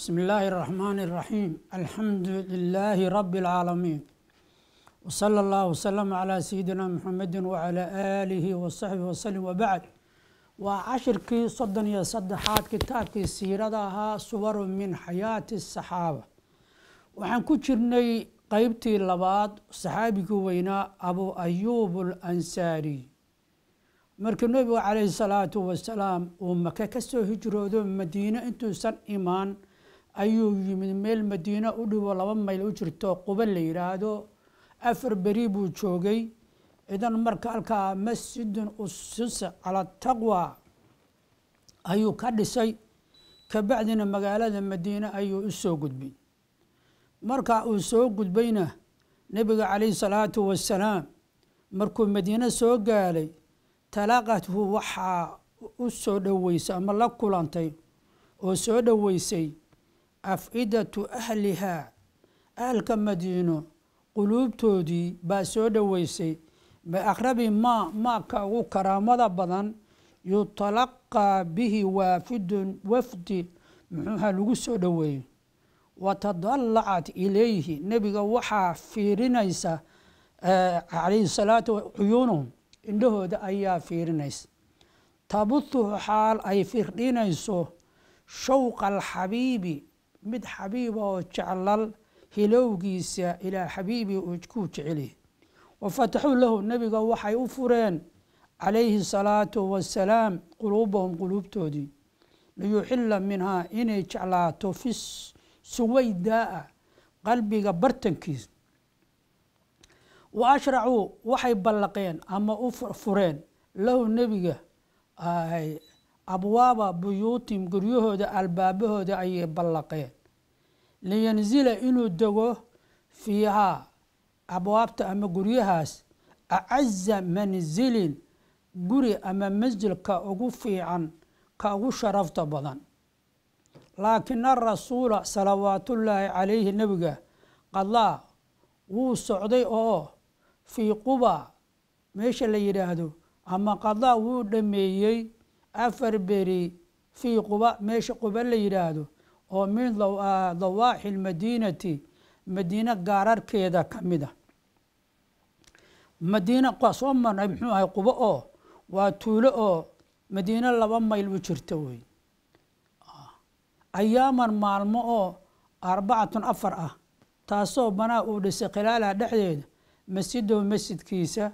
بسم الله الرحمن الرحيم الحمد لله رب العالمين وصلى الله وسلم على سيدنا محمد وعلى آله وصحبه وسلم وبعد وعشركي صدن يا صدحات كتابك سيردها صور من حياة الصحابة وحن كجرني قيبتي لباد صحابك وينا أبو أيوب الأنساري markii nebigu calayhi salaatu wasalaam uu maka ka soo hijroodo madiine intuusan imaan ayuu yimid meel madiino u dhiboo laba mayl u jirto quba la yidhaahdo afar beri buu joogay idan marka halkaa masjidun ususa calaa taqwa ayuu ka dhisay kabacdina magaalada madiine ayuu usoo gudbay marka uu soo gudbayna nebiga calayhi salaatu wasalaam markuu madiine soo gaalay talaaqathu waxaa u soo dhoweysay ama la kulantay oo soo dhoweysay af'idatu ahlihaa ahalka madiino quluubtoodii baa soo dhoweysay biaqrabi maa maaka ugu karaamada badan yutalaqaa bihi waafidun wafdi muxuuha lagu soo dhoweeyo watadallacat ilayhi nebiga waxaa fiirinaysa calayhi salaatu cuyuunuhum indhahooda ayaa fiirinaysa tabutuhu xaal ay firdhinayso shawqa alxabiibi mid xabiiba oo jeclal hilowgiisa ilaa xabiibi uu kuu jecelyahy wa fataxuu lahu nebiga waxay u fureen calayhi asalaatu wassalaam quluubahum quluubtoodii liyuxila minhaa inay jeclaato fi suwaydaa qalbiga bartankiisa wa ashracuu waxay ballaqeen ama u fureen lahu nebiga abwaaba buyuutim guryahooda albaabahooda ayay ballaqeen liyanzila inuu dego fiiha abwaabta ama guryahaas acaza manzilin guri ama mansil ugu fiican ka ugu sharafta badan laakiin arasuula salawaatullaahi calayhi nebiga qadlaa wuu socday oo fii quba meesha la yidhaahdo ama qadaa wuu dhameeyey afar beri fii quba meesha quba la yidhaahdo oo min dawaaxi ah, lmadiinati madiine gaararkeeda ka mid a madiine soo marnay muxuu ahay qubo oo waa tuulo oo madiine laba mayl u jirta wey ayaaman maalmo oo arbacatun afar ah taasoo banaa uu dhisay khilaalaha dhexdeeda masjidow masjidkiisa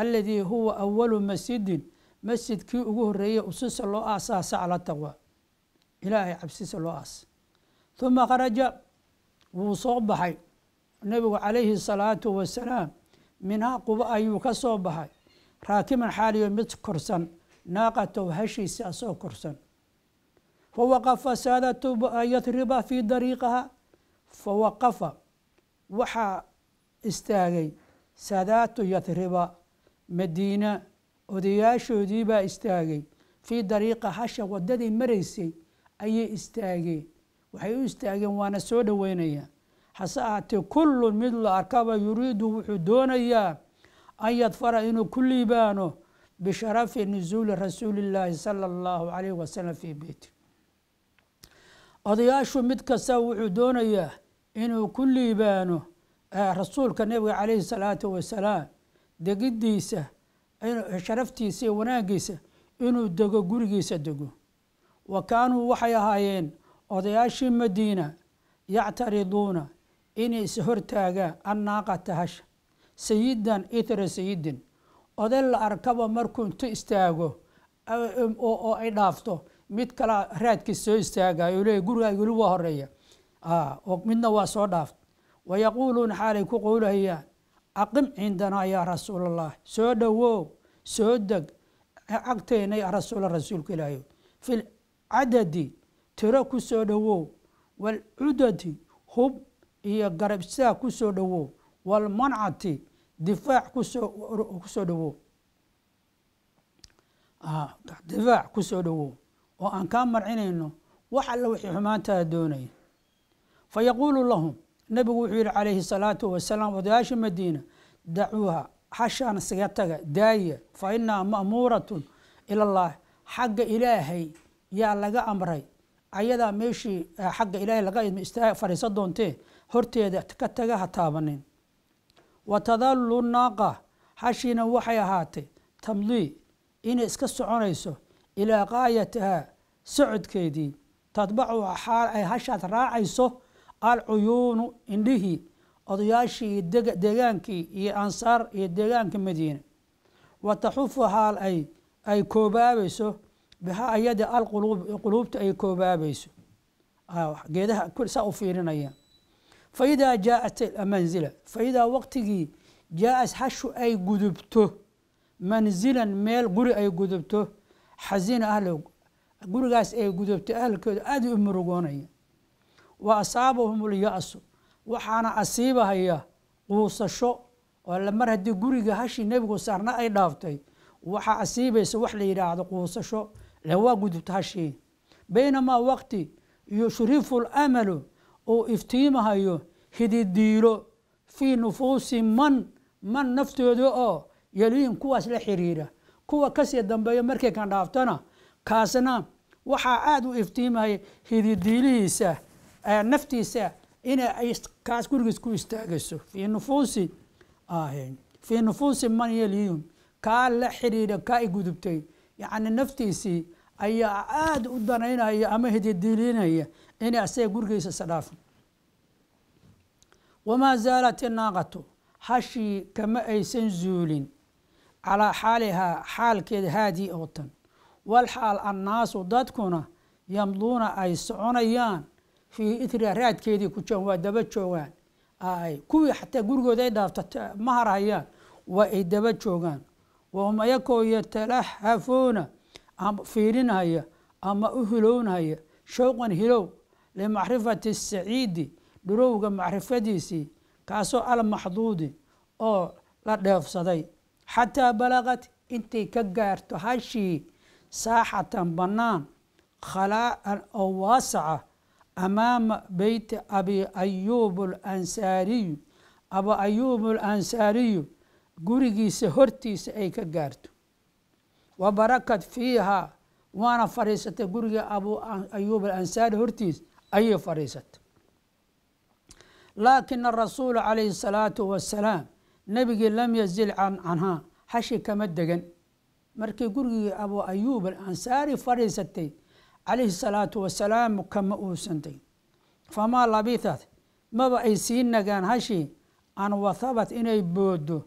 alladii huwa awalu masjidin masjidkii ugu horreeyay usisa loo aasaasa cala ilaahay cabsisa loo aasa uma kharaja wuu soo baxay nebigu calayhi salaatu wasalaam minhaa quba ayuu ka soo baxay raakiman xaaliyo mid korsan naaqatow hashiisa asoo korsan fawaqafa saadatu yadriba fii dariiqaha fawaqafa waxaa istaagay saadaatu yadriba madiina odayaashoodii baa istaagay fii dariiqa hasha waddadii maraysay ayay istaageen waxay u istaageen waana soo dhoweynaya hase ahaatee kullun mid la arkaba yuriidu wuxuu doonayaa an yadfara inuu ku liibaano bisharafi nusuuli rasuulillaahi sala allahu calayhi wasalam fii beyti odayaashu mid kasta wuxuu doonayaa inuu ku liibaano rasuulka nebiga calayhi salaatu wasalaam degidiisa sharaftiisa iyo wanaaggiisa inuu dego gurigiisa dego wa kaanuu waxay ahaayeen odayaashii madiina yactariduuna inay is hortaagaan annaaqata hasha sayidan itra sayidin oday la arkaba markuu intu istaago um, oo ay dhaafto mid kalaa raadkiis soo istaagayo leey gurigaaga weli waa horeeya ah, midna waa soo dhaaft wayaquuluuna xaalay ku qowlahayaan aqim cindanaa yaa rasuulallah soo dhowow soo deg cagteenna yaa rasuula rasuulka ilaahay fi cadadi tiro ku soo dhowow waalcudadi hub iyo garabsaa ku soo dhowow waalmancati difaac ku dhowow ah, difaac ku soo dhowow oo aan kaa marcinayno wax alla wixii xumaantaa doonaya fa yaquulu lahum nebigu wuxuu yihi calayhi salaatu wasalaam odayaasha madiina dacuuha hashaan isaga taga daaya fa inaa ma'muuratun ila xagga ilaahay yaa laga amray ayadaa meeshii eh, xagga ilaahay laga idmo istaag eh, fadhiisan doontee horteeda ka taga ha taabanin wa tadallu naaqa hashiina waxay ahaatay tamdii inay iska soconayso ilaa qaayatahaa socodkeedii tadbacu xaal ay hashaad raacayso alcuyuunu indhihii odayaashii iyo deegaankii iyo ansaar iyo deegaanka madiine wa taxufu xaal ay ay koobaabayso bihaa ayada alquluub quluubta ay koobaabayso geedaha saa u fiirinayaan faidaa jaaat manzila faidaa waqtigii jaaas xashu ay gudubto manzilan meel guri ay gudubto xasina ahlo gurigaas ay gudubto ahlkooda aada u murugoonaya wa asaabahum ulya-su waxaana asiibahaya quusasho oo mar haddii guriga hashii nebigu saarna ay dhaaftay waxaa asiibaysa wax la yidhaahdo quusasho waa gudubta hashii baynamaa waqti yushrifu alamalu uu iftiimahayo hididiilo fii nufuusi man man naftooda oo yaliin kuwaas la xiriira kuwa kasii dambeeya markay kan dhaaftana kaasna waxaa aada u iftiimahaya hididiilihiisa naftiisa ina ay kaas gurigiis ku istaagayso fii nufuusi fii nufuusi man yaliin kaa la xiriira kaa i gudubtay yacni naftiisii ayaa aada u danaynaya ama hididilinaya inay asaga gurigiisa isdhaafin wamaa zaalat innaaqatu hashii kama aysan zuulin calaa xaalihaa xaalkeeda haadii oo tan walxaal annaasu dadkuna yamduuna ay soconayaan fii itria raadkeedii ku joogan waa daba joogaan kuwii xataa gurigooda ay dhaafta mahar hayaan waa ay daba joogaan wahum ayakoo yatalaxafuuna ama fiirinhaya ama u hilownhaya showqan hilow limacrifati saciidi dhurowga macrifadiisii kaasoo almaxduudi oo la dheefsaday xataa balaqad intay ka gaarto hashii saaxatan bannaan khalaa-an oo waasaca amaama beyti abi ayuub alansaariyu aba ayuub alansaariyu gurigiisa hortiisa ay ka gaarto wa barakad fiiha waana fadhiisatay guriga abu ayuub alansaari hortiis ayay fadhiisatay laakin arasuulu calayhi salaatu wasalaam nebigii lam yazil canhaa hashi kama degan markii gurigii abu ayuub alansaari fadhiisatay calayhi salaatu wasalaam kama uusan degin famaa labithat maba ay sii nagaan hashi an wathabat inay boodo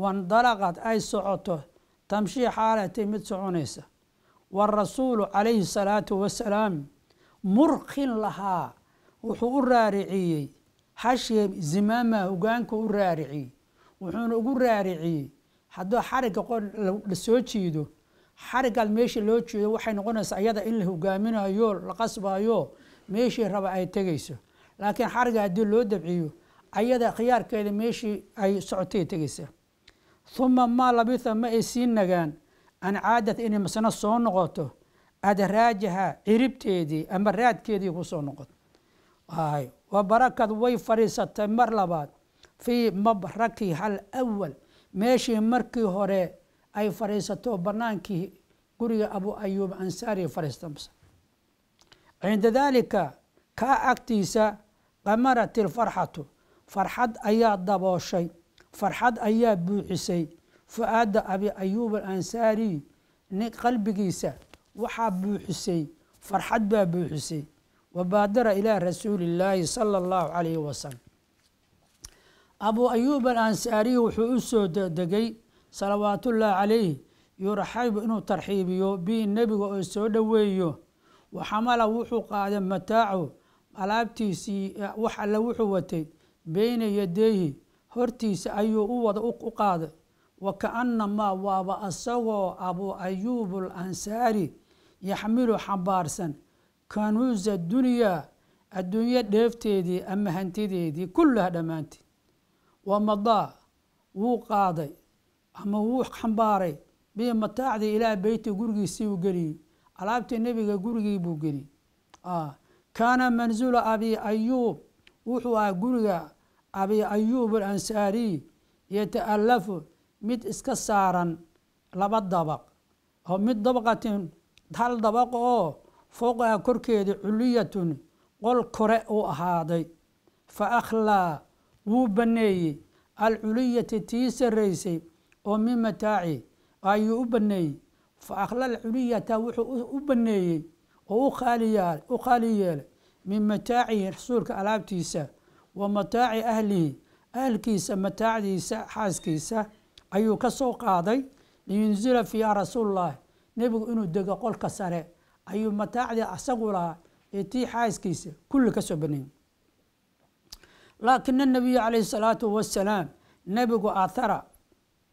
wandalaqad ay socoto tamshii xaalatay mid soconaysa warasuulu calayhi salaatu wasalaam murkin lahaa wuxuu u raariciyey xashye zimaamaha hogaanka u raariciyey wuxuuna ugu raariciyey hadduu xarigga la soo jiido xariggaad meesha loo jeedo waxay noqonaysaa iyada in la hogaaminayo la qasbayo meeshii raba ay tegayso laakiin xariga haddii loo dabciyo ayada khiyaarkeeda meeshii ay socotay tegaysaa uma maa labitha ma ay sii nagaan an caadad inay masna soo noqoto adraajaha ciribteedii ama raadkeedii kusoo soo noqoto wa barakad way fadhiisatay mar labaad fii hal awal meeshii markii hore ay fadhiisato bannaankii guriga abu ayuub ansaari fadhiistamsa cinda daalika kaa agtiisa qamarat ilfarxatu farxad ayaa dabooshay farxad ayaa buuxisay fu aada abi ayuub alansaariy nin qalbigiisa waxaa buuxisay farxad baa buuxisay wabaadara ilaa rasuulillaahi sala allahu calayhi wasalam abuu ayuub alansaariy wuxuu usoo degay salawaatullaahi calayh yuraxaybu inuu tarxiibiyo bii nebiga oo soo dhoweeyo waxamala wuxuu qaaday mataacu alaabtiisii wax alle wuxuu watay beyna yadeyhi hortiisa ayuu u wada u qaaday wa kaannamaa waaba isagoo abuu al ansaari yaxmilu xambaarsan kanuusa dunyaa adduunye dheefteedii ama hantideedii kullaha dhammaanteed madaa wuu qaaday ama wuu xambaaray bii mataacdii ilaah beyti gurigiisii uu geliyey alaabtii nebiga gurigii buu geliyey ah, kaana manzula abi ayuub wuxuu ahaa guriga abi ayuub alansaariy yata'alafu mid iska saaran laba dabaq oo mid dabaqatin hal dabaq oo fowqaha korkeeda culiyatun qol kore uu ahaaday fa akhlaa wuu banneeyey alculiyati tii sarraysay oo min mataaci ayuu u baneeyey fa akhla alculiyata wuxuu u baneeyey oo u khaali yeelay min mataacihi rasuulka alaabtiisa wa mataaci ahlihi ahlkiisa mataacdiisa xaaskiisa ayuu ka soo qaaday liyunzila fiiha rasuululaahi nebigu inuu dego qolka sare ayuu mataacdii asagu lahaa ee tii xaaskiisa kulli ka soo baneeyey laakin anabiyu calayhi salaatu wasalaam nebigu athara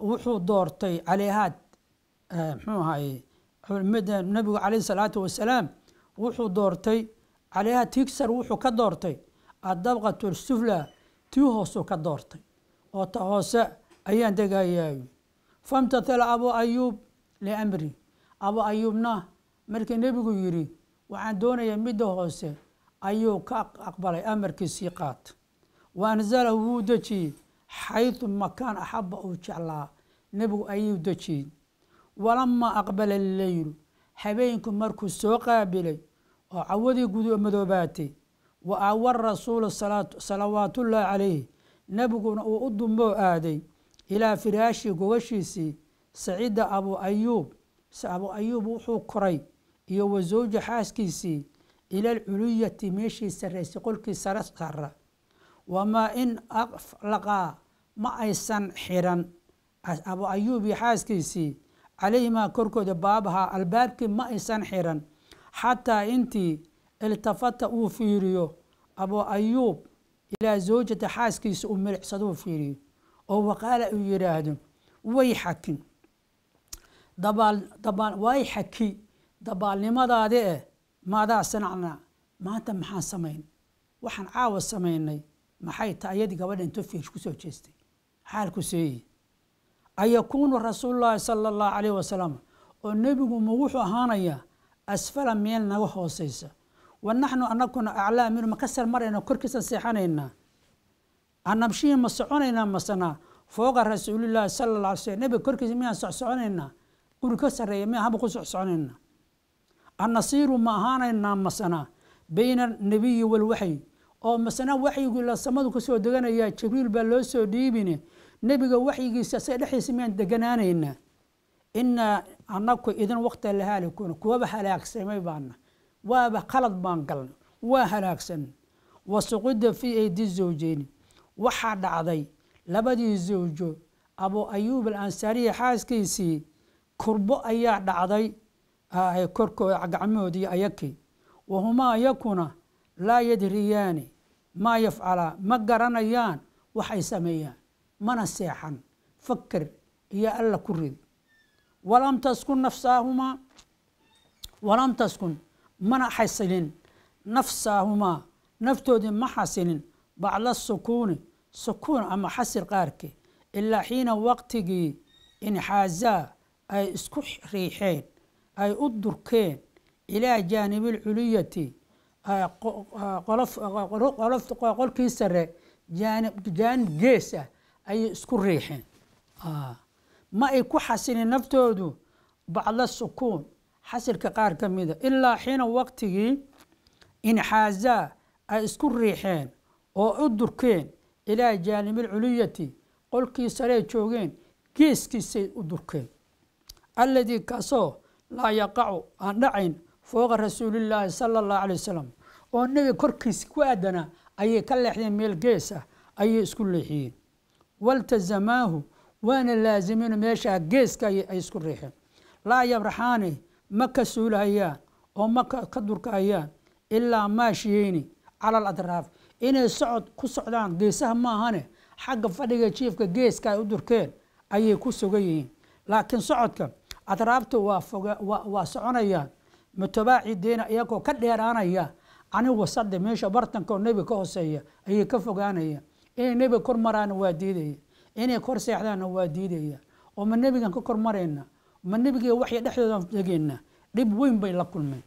wuxuu doortay caleehaad eh, mxuu ahaye nebigu calayhi salaatu wasalaam wuxuu doortay caleehaad tigsar wuxuu ka doortay adabqatu lsufla tii hoosu ka doortay oo ta hoose ayaan degayaayi famtathala abuu ayuub liamri abuu ayuubna markii nebigu yidhi waxaan doonayaa midda hoose ayuu ka aqbalay amarkiisii qaata wa anzalahu wuu dejiyey xaydu makaan axabba uu jeclaa nebigu ayuu dejiyey walamaa aqbala alleylu habeenku markuu soo qaabilay oo cawadii gudu madoobaatay wa awa rasuulu salawaatullaahi calayh nebiguna uu u dumboo aaday ilaa firaashii gogashiisii sacida abu ayuub si abu ayuub wuxuu koray iyo wa sawja xaaskiisii ila alculiyati meeshii sarraysay qolkii sare sarra wamaa in aflaqaa ma aysan xiran abu ayuub iyo xaaskiisii calayhimaa korkooda baabahaa albaabkii ma aysan xiran xataa intii iltafata uu fiiriyo أبو أيوب إلى زوجة حاسكي سؤم ملح صدوه فيري أو وقال أيراد ويحك دبال دبال ويحك دبال لماذا ده ماذا صنعنا ما تم حان سمين وحن عاوى سميني ما حي تأيدي قبل أن تفير شكو سوى جيستي حال كسي أي يكون رسول الله صلى الله عليه وسلم النبي موحو هانيا أسفل من نوحو سيسه ونحن أنكن أعلى من مكسر مرينا كركس سيحانينا أن نمشي مصعونينا مصنا فوق رسول الله صلى الله عليه وسلم نبي كركس ميا سعسعونينا كركس ريا ميا هبقو سعسعونينا أنا صيروا ما هانينا مصنا بين النبي والوحي أو مصنا وحي يقول الله سمد كسو دغانا يا جبريل بلوسو ديبيني نبي وحي يقول سيحي سميان دغانانينا إن أنكو إذن وقت الهالي كون كوبا حلاك سيمي بانا وابا خلط بانقل سن وسقط في أيدي الزوجين وحد عضي لبدي الزوج أبو أيوب الانساري حاس كيسي كربو أيا عضي أي آه، كركو عقعمو دي أيكي وهما يكون لا يدريان ما يفعل ما قران وحي سميان من السيحان فكر يا الله كريد ولم تسكن نفساهما ولم تسكن منا حسنين نفسهما نفتود دي ما حسنين بعد السكون سكون أما حسر قاركي إلا حين وقتكي إن حازا أي اسكح ريحين أي أدركين إلى جانب العلية أي قرف قرف قول كيسر جانب جانب جيسة أي اسكح ريحين آه. ما يكو حسن نفتو دو بعد السكون xasirka qaar ka mida ilaa xiina waqtigii inxaasaa ay isku riixeen oo u durkeen ilaa jaanibi culiyati qolkii saree joogeen geeskiisay u durkeen alladii kaasoo laa yaqacu aan dhacayn fooqa rasuulillaahi sala allahu calay wasalam oo nabiga korkiisa ku aadanaa ayay ka leexdeen meel gees ah ayay isku leexiyeen waltazamaahu waana laazimeen meeshaa geeska ay isku riixeen laa yabraxaani ma ka suulhayaan oo ma ka durkahayaan ilaa maashiyeyni cala aladraaf inay socod ku socdaan geesaha maahane xagga fadhiga jiifka geeska ay u durkeen ayay ku sugan yihiin laakiin socodka adraabta waa soconayaan mutabaacideena iyagoo ka dheeraanaya cani wasada meesha bartankao oo nebiga ka hooseeya ayay ka fogaanayaan inay nebiga kor maraana waa diidaya inay kor seexdaanna waa diidaya oo ma nebigan ka kor marayna ma nebiga waxya dhexdoodaan tegeynaa dhib weyn bay la kulmeen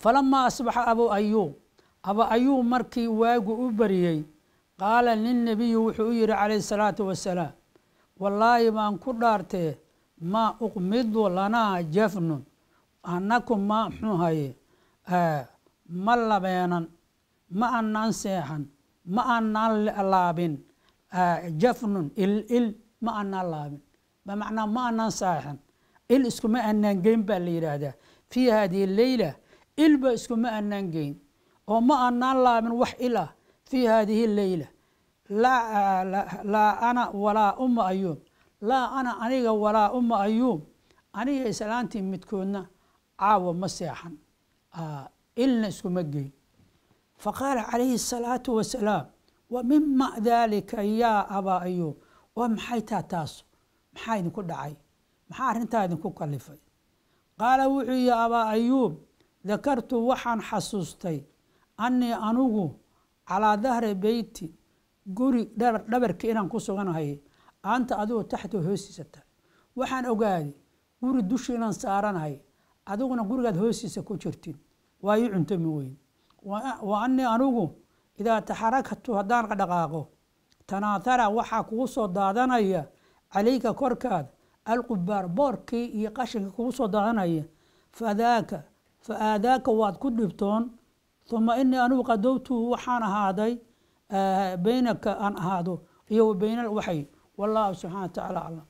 falamaa asbaxa abu ayuub aba ayuub markii waagu u bariyey qaala lilnebiyu wuxuu u yihi calayhi salaatu wasalaam wallaahi baan ku dhaartee maa uqmidu lanaa jafnun annaku ma xuhaye ma labeenan ma annaan seexan ma aanaan laabin jafnun il il ma annaan laabin bimacnaa ma anaan saaxin il iskuma anaan geyn baa la yidhaahdaa fii haadihi leyla ilba iskuma anaan geyn oo ma anaan laabin wax ilah fii haadihi leyla laa ana walaa uma ayuum laa ana aniga walaa uma ayuum aniga islaantii midkoodna caawa ma seexan ilna iskuma geyn faqaala calayhi asalaatu wasalaam wa mima daalika yaa abaa ayuub waa maxay taa taas maxaa idinku dhacay maxaa arrintaa idinku kallifay qaala wuxuu yidhi abaa ayuub dakartu waxaan xasuustay annii anugu calaa dahri beyti guri dhabarka inaan ku suganahay aanta adigu taxta hoosiisa tahay waxaan ogaaday guri dushi inaan saaranahay adiguna gurigaad hoostiisa ku jirtin waa ii cuntomi weyn wa annii anugu idaa taxaraktu haddaan dhaqaaqo tanaahara waxaa kugu soo daadanaya calayka korkaada alqubaar boorkii iyo qashinka kugu soo daadanaya fadaaka fa aadaaka waad ku dhibtoon uma inii anugu qadowtu waxaan ahaaday baynaka aan ahaado iyo wa bayna alwaxyi wallaahu subxana wa tacaala aclam